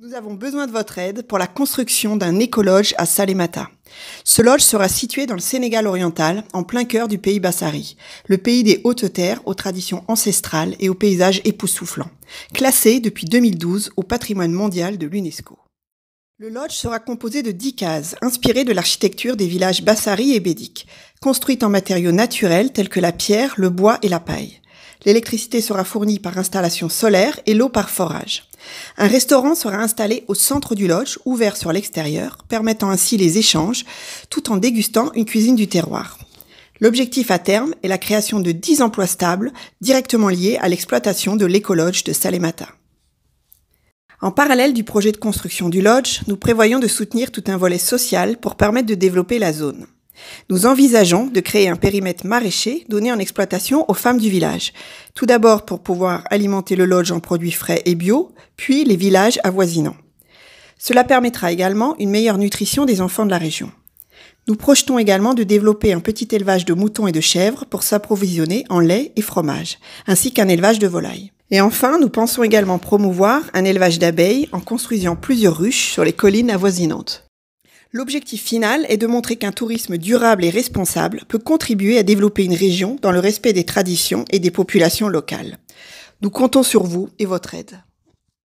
Nous avons besoin de votre aide pour la construction d'un écologe à Salemata. Ce loge sera situé dans le Sénégal oriental, en plein cœur du pays Bassari, le pays des hautes terres aux traditions ancestrales et aux paysages époustouflants, classé depuis 2012 au patrimoine mondial de l'UNESCO. Le lodge sera composé de dix cases, inspirées de l'architecture des villages Bassari et Bédic, construites en matériaux naturels tels que la pierre, le bois et la paille. L'électricité sera fournie par installation solaire et l'eau par forage. Un restaurant sera installé au centre du lodge, ouvert sur l'extérieur, permettant ainsi les échanges, tout en dégustant une cuisine du terroir. L'objectif à terme est la création de 10 emplois stables directement liés à l'exploitation de l'écologe de Salemata. En parallèle du projet de construction du lodge, nous prévoyons de soutenir tout un volet social pour permettre de développer la zone. Nous envisageons de créer un périmètre maraîcher donné en exploitation aux femmes du village. Tout d'abord pour pouvoir alimenter le lodge en produits frais et bio, puis les villages avoisinants. Cela permettra également une meilleure nutrition des enfants de la région. Nous projetons également de développer un petit élevage de moutons et de chèvres pour s'approvisionner en lait et fromage, ainsi qu'un élevage de volailles. Et enfin, nous pensons également promouvoir un élevage d'abeilles en construisant plusieurs ruches sur les collines avoisinantes. L'objectif final est de montrer qu'un tourisme durable et responsable peut contribuer à développer une région dans le respect des traditions et des populations locales. Nous comptons sur vous et votre aide.